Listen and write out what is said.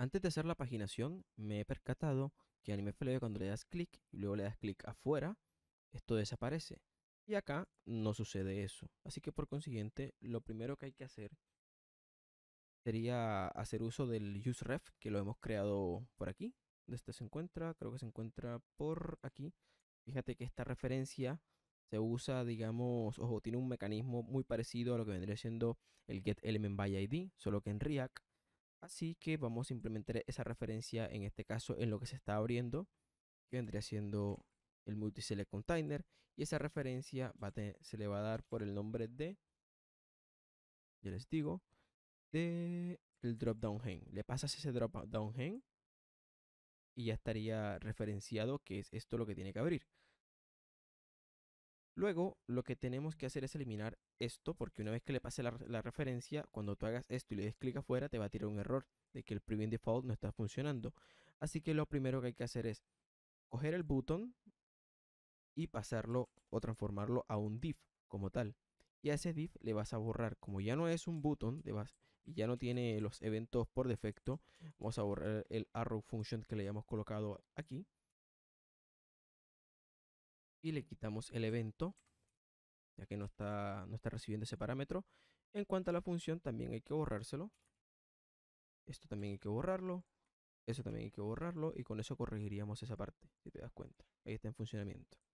Antes de hacer la paginación, me he percatado que Anime cuando le das clic y luego le das clic afuera, esto desaparece. Y acá no sucede eso. Así que por consiguiente, lo primero que hay que hacer sería hacer uso del useref que lo hemos creado por aquí. ¿Dónde este se encuentra? Creo que se encuentra por aquí. Fíjate que esta referencia se usa, digamos, o tiene un mecanismo muy parecido a lo que vendría siendo el GetElementById, solo que en React Así que vamos a implementar esa referencia en este caso en lo que se está abriendo, que vendría siendo el multiselect container. Y esa referencia se le va a dar por el nombre de, ya les digo, de el dropdown hen. Le pasas ese dropdown gen y ya estaría referenciado que es esto lo que tiene que abrir. Luego, lo que tenemos que hacer es eliminar esto, porque una vez que le pase la, referencia, cuando tú hagas esto y le des clic afuera, te va a tirar un error de que el preview default no está funcionando. Así que lo primero que hay que hacer es coger el botón y pasarlo o transformarlo a un div como tal. Y a ese div le vas a borrar, como ya no es un button y ya no tiene los eventos por defecto, vamos a borrar el arrow function que le hayamos colocado aquí y le quitamos el evento ya que no está, recibiendo ese parámetro. En cuanto a la función, también hay que borrárselo. Esto también hay que borrarlo. Eso también hay que borrarlo. Y con eso corregiríamos esa parte, si te das cuenta. Ahí está en funcionamiento.